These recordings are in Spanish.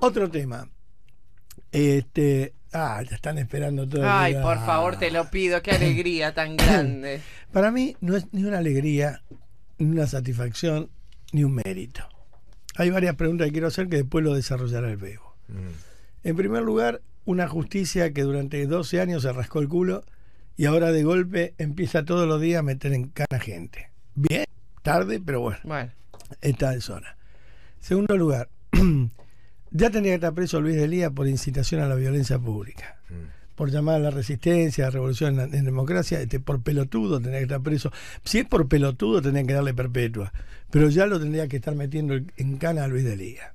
Otro tema. Este, ah, te están esperando todo. Ay, por favor, te lo pido, qué alegría tan grande. Para mí no es ni una alegría, ni una satisfacción, ni un mérito. Hay varias preguntas que quiero hacer que después lo desarrollará el Bebo. Mm. En primer lugar, una justicia que durante 12 años se rascó el culo y ahora de golpe empieza todos los días a meter en cana gente. Bien, tarde, pero bueno. Bueno. Está de zona. Segundo lugar, Ya tenía que estar preso Luis de Lía por incitación a la violencia pública. Mm. Por llamar a la resistencia, a la revolución en, democracia, este, por pelotudo tenía que estar preso. Si es por pelotudo, tenía que darle perpetua. Pero ya lo tendría que estar metiendo en cana a Luis de Lía.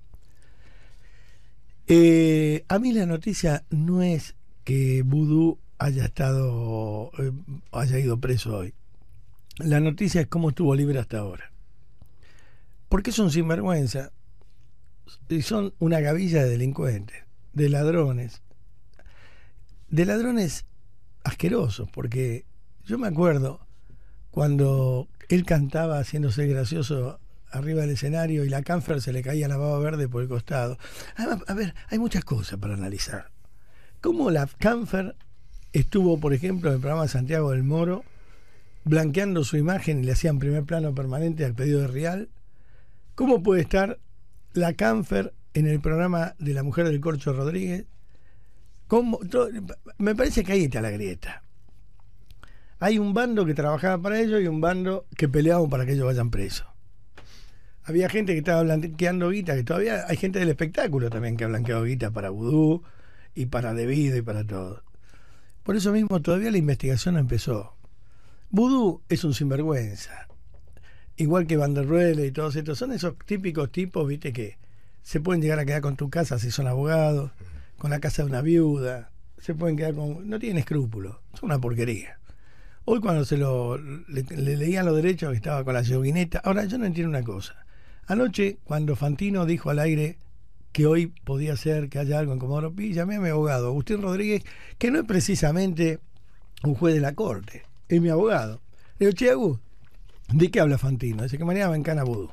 Eh, a mí la noticia no es que Vudú haya estado, O eh, haya ido preso hoy. La noticia es cómo estuvo libre hasta ahora. Porque es un sinvergüenza y son una gavilla de delincuentes, de ladrones, de ladrones asquerosos, porque yo me acuerdo cuando él cantaba haciéndose gracioso arriba del escenario y la Canfer se le caía la baba verde por el costado. a ver, hay muchas cosas para analizar. ¿Cómo la Canfer estuvo, por ejemplo, en el programa Santiago del Moro, blanqueando su imagen y le hacían primer plano permanente al pedido de Real? ¿Cómo puede estar la Canfer en el programa de la mujer del Corcho Rodríguez. me parece que ahí está la grieta. Hay un bando que trabajaba para ellos y un bando que peleaba para que ellos vayan presos. Había gente que estaba blanqueando guita, que todavía hay gente del espectáculo también que ha blanqueado guita para vudú y para debido y para todo. Por eso mismo todavía la investigación empezó. Vudú es un sinvergüenza igual que Van y todos estos, son esos típicos tipos, viste, que se pueden llegar a quedar con tu casa si son abogados, con la casa de una viuda, se pueden quedar con... No tienen escrúpulos, es una porquería. Hoy cuando se lo, le, leían los derechos estaba con la yoguineta. Ahora yo no entiendo una cosa. Anoche cuando Fantino dijo al aire que hoy podía ser que haya algo en Comodoro Pi, llamé a mi abogado, Agustín Rodríguez, que no es precisamente un juez de la corte, es mi abogado. Le digo, che, ¿De qué habla Fantino? Dice que mañana va en Cana Vudú.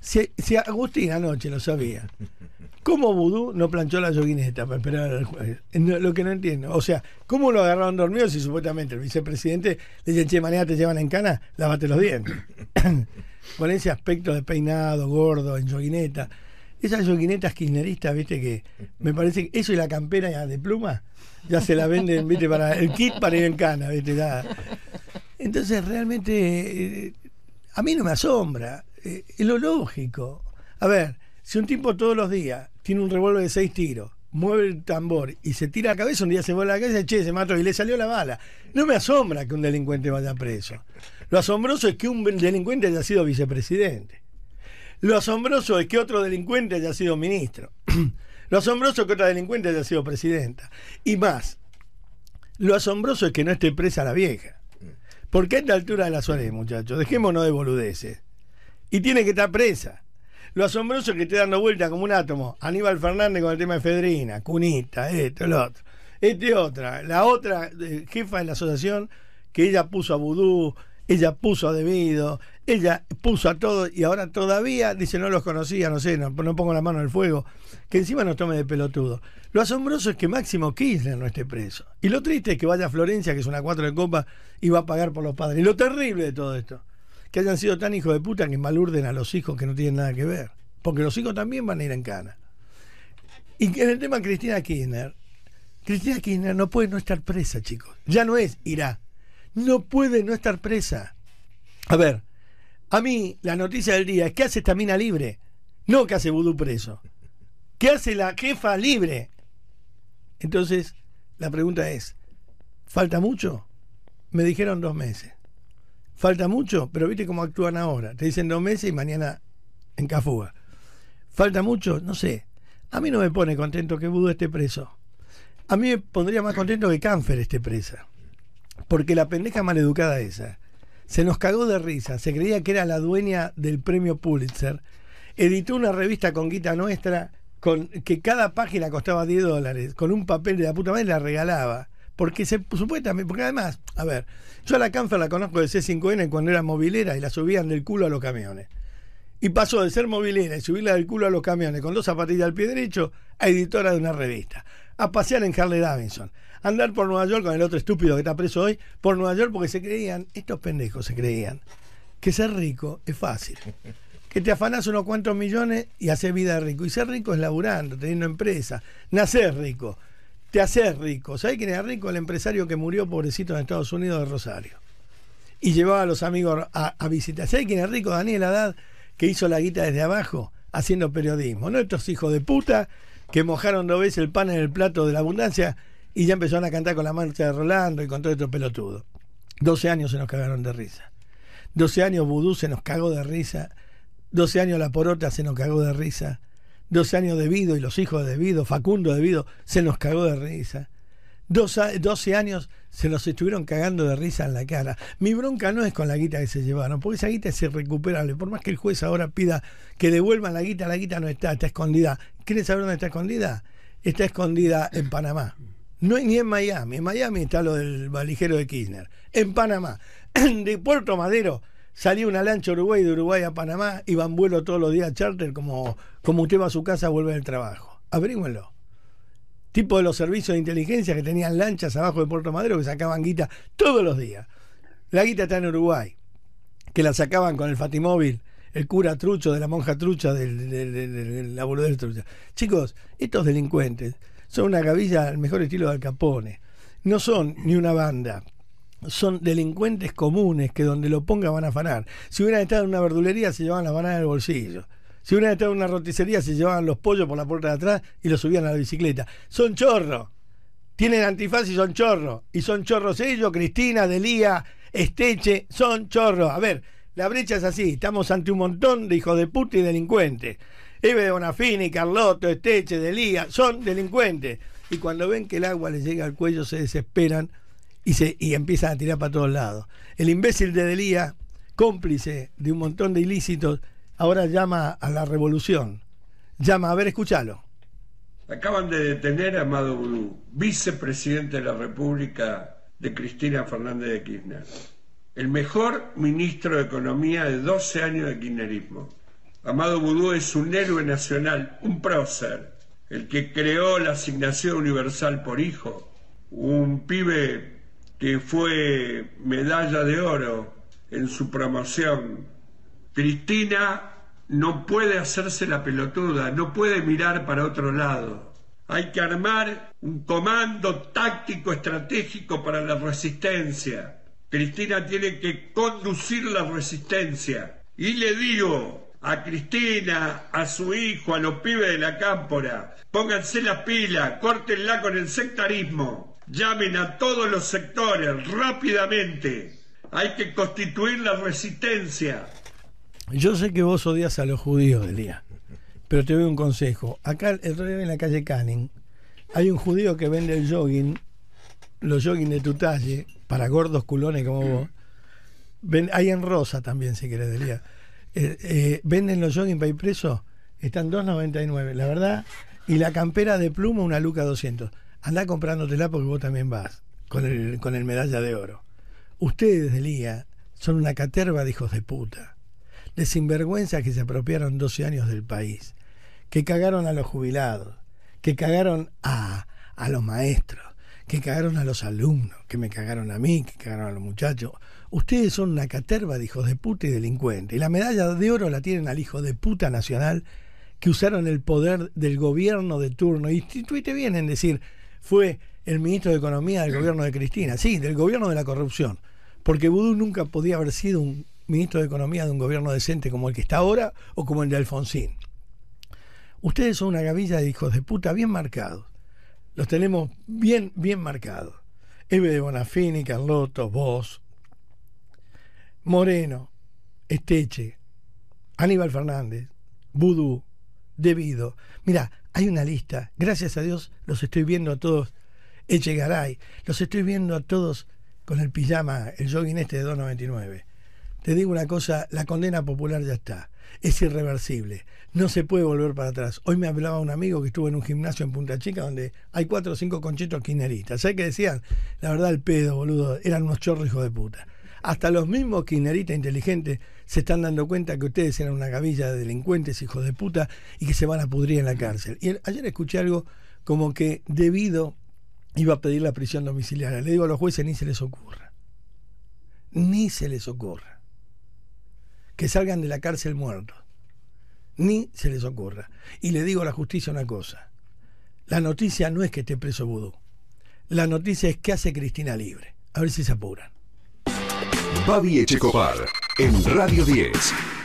Si, Agustín anoche lo sabía, ¿cómo Vudú no planchó la yoguineta para esperar lo que no entiendo. O sea, ¿cómo lo agarraron dormido si supuestamente el vicepresidente le dice, che, mañana te llevan en cana, lávate los dientes? Con ese aspecto de peinado, gordo, en yoguineta. Esas yoguinetas kirchneristas, viste que me parece que eso y la campera de pluma ya se la venden, viste, para el kit para ir en cana, viste, ya, entonces realmente eh, a mí no me asombra, eh, es lo lógico. A ver, si un tipo todos los días tiene un revólver de seis tiros, mueve el tambor y se tira a la cabeza, un día se vuelve la cabeza, che, se mató y le salió la bala. No me asombra que un delincuente vaya preso. Lo asombroso es que un delincuente haya sido vicepresidente. Lo asombroso es que otro delincuente haya sido ministro. lo asombroso es que otra delincuente haya sido presidenta. Y más, lo asombroso es que no esté presa la vieja. ¿Por qué a esta altura de la Suárez, muchachos, dejémonos de boludeces. Y tiene que estar presa. Lo asombroso es que esté dando vuelta como un átomo. Aníbal Fernández con el tema de Fedrina, Cunita, esto, lo otro. Este otra, la otra eh, jefa de la asociación que ella puso a Vudú, ella puso a debido, ella puso a todo y ahora todavía dice no los conocía, no sé, no, no pongo la mano al fuego, que encima nos tome de pelotudo. Lo asombroso es que Máximo Kirchner no esté preso. Y lo triste es que vaya a Florencia, que es una cuatro de copa, y va a pagar por los padres. Y lo terrible de todo esto, que hayan sido tan hijos de puta que malurden a los hijos que no tienen nada que ver. Porque los hijos también van a ir en cana. Y en el tema de Cristina Kirchner, Cristina Kirchner no puede no estar presa, chicos. Ya no es irá no puede no estar presa. A ver, a mí la noticia del día es que hace esta mina libre, no que hace vudú preso. ¿Qué hace la jefa libre? Entonces, la pregunta es, ¿falta mucho? Me dijeron dos meses. ¿Falta mucho? Pero viste cómo actúan ahora. Te dicen dos meses y mañana en Cafuga. ¿Falta mucho? No sé. A mí no me pone contento que Vudú esté preso. A mí me pondría más contento que Canfer esté presa. Porque la pendeja maleducada esa se nos cagó de risa, se creía que era la dueña del premio Pulitzer, editó una revista con guita nuestra, con, que cada página costaba 10 dólares, con un papel de la puta madre la regalaba. Porque se supuestamente, porque además, a ver, yo a la Canfer la conozco de C5N cuando era movilera y la subían del culo a los camiones. Y pasó de ser movilera y subirla del culo a los camiones con dos zapatillas al pie derecho a editora de una revista a pasear en Harley Davidson, andar por Nueva York con el otro estúpido que está preso hoy, por Nueva York porque se creían, estos pendejos se creían, que ser rico es fácil. Que te afanás unos cuantos millones y haces vida rico. Y ser rico es laburando, teniendo empresa. Nacer rico. Te haces rico. ¿Sabés quién era rico? El empresario que murió pobrecito en Estados Unidos de Rosario. Y llevaba a los amigos a, a visitar. ¿Sabés quién es rico? Daniel Haddad, que hizo la guita desde abajo haciendo periodismo. No estos hijos de puta que mojaron dos veces el pan en el plato de la abundancia y ya empezaron a cantar con la marcha de Rolando y con todo esto pelotudo. 12 años se nos cagaron de risa. 12 años Vudú se nos cagó de risa. 12 años La Porota se nos cagó de risa. 12 años de Vido y los hijos de Vido, Facundo de Vido, se nos cagó de risa. 12 años se nos estuvieron cagando de risa en la cara. Mi bronca no es con la guita que se llevaron, porque esa guita es irrecuperable. Por más que el juez ahora pida que devuelvan la guita, la guita no está, está escondida ¿Quieres saber dónde está escondida? Está escondida en Panamá. No hay ni en Miami. En Miami está lo del valijero de Kirchner. En Panamá. De Puerto Madero salió una lancha Uruguay de Uruguay a Panamá, y en vuelo todos los días a charter, como, como usted va a su casa a volver del trabajo. Abrímelo. Tipo de los servicios de inteligencia que tenían lanchas abajo de Puerto Madero que sacaban guita todos los días. La guita está en Uruguay, que la sacaban con el Fatimóvil el cura trucho, de la monja trucha, del, del, del, del trucha. Chicos, estos delincuentes son una gavilla al mejor estilo de Al Capone. No son ni una banda, son delincuentes comunes que donde lo ponga van a afanar. Si hubieran estado en una verdulería se llevaban la bananas del bolsillo. Si hubieran estado en una roticería se llevaban los pollos por la puerta de atrás y los subían a la bicicleta. Son chorros. Tienen antifaz y son chorros. Y son chorros ellos, Cristina, Delía, Esteche, son chorros. A ver, la brecha es así, estamos ante un montón de hijos de puta y delincuentes. Eve de Bonafini, Carlotto, Esteche, Delía, son delincuentes. Y cuando ven que el agua les llega al cuello se desesperan y, se, empiezan a tirar para todos lados. El imbécil de Delía, cómplice de un montón de ilícitos, ahora llama a la revolución. Llama, a ver, escúchalo. Acaban de detener a Amado vicepresidente de la República de Cristina Fernández de Kirchner el mejor ministro de Economía de 12 años de kirchnerismo. Amado Boudou es un héroe nacional, un prócer, el que creó la asignación universal por hijo, un pibe que fue medalla de oro en su promoción. Cristina no puede hacerse la pelotuda, no puede mirar para otro lado. Hay que armar un comando táctico estratégico para la resistencia Cristina tiene que conducir la resistencia. Y le digo a Cristina, a su hijo, a los pibes de la cámpora, pónganse la pila, córtenla con el sectarismo, llamen a todos los sectores rápidamente. Hay que constituir la resistencia. Yo sé que vos odias a los judíos, Elías, pero te doy un consejo. Acá, en la calle Canning, hay un judío que vende el jogging los jogging de tu talle, para gordos culones como vos, hay en rosa también, si querés, delía eh, eh, venden los jogging para ir preso, están 2.99, la verdad. Y la campera de pluma, una luca 200. Andá comprándotela porque vos también vas, con el, con el medalla de oro. Ustedes delía son una caterva de hijos de puta, de sinvergüenzas que se apropiaron 12 años del país, que cagaron a los jubilados, que cagaron a, a los maestros, que cagaron a los alumnos, que me cagaron a mí, que cagaron a los muchachos. Ustedes son una caterva de hijos de puta y delincuentes. Y la medalla de oro la tienen al hijo de puta nacional que usaron el poder del gobierno de turno. Y bien en decir, fue el ministro de Economía del gobierno de Cristina. Sí, del gobierno de la corrupción. Porque Vudú nunca podía haber sido un ministro de Economía de un gobierno decente como el que está ahora o como el de Alfonsín. Ustedes son una gavilla de hijos de puta bien marcado los tenemos bien, bien marcados. Eve de Bonafini, Carlotto, Vos, Moreno, Esteche, Aníbal Fernández, Vudú, Debido. Mira, hay una lista. Gracias a Dios los estoy viendo a todos. Garay, los estoy viendo a todos con el pijama, el jogging este de 299. Te digo una cosa, la condena popular ya está. Es irreversible. No se puede volver para atrás. Hoy me hablaba un amigo que estuvo en un gimnasio en Punta Chica donde hay cuatro o cinco conchetos kirchneristas. ¿Sabes qué decían? La verdad, el pedo, boludo. Eran unos chorros hijos de puta. Hasta los mismos kirchneristas inteligentes se están dando cuenta que ustedes eran una gavilla de delincuentes, hijos de puta, y que se van a pudrir en la cárcel. Y ayer escuché algo como que debido iba a pedir la prisión domiciliaria. Le digo a los jueces, ni se les ocurra. Ni se les ocurra que salgan de la cárcel muertos. Ni se les ocurra. Y le digo a la justicia una cosa. La noticia no es que esté preso Vudú. La noticia es que hace Cristina libre. A ver si se apuran. en Radio 10.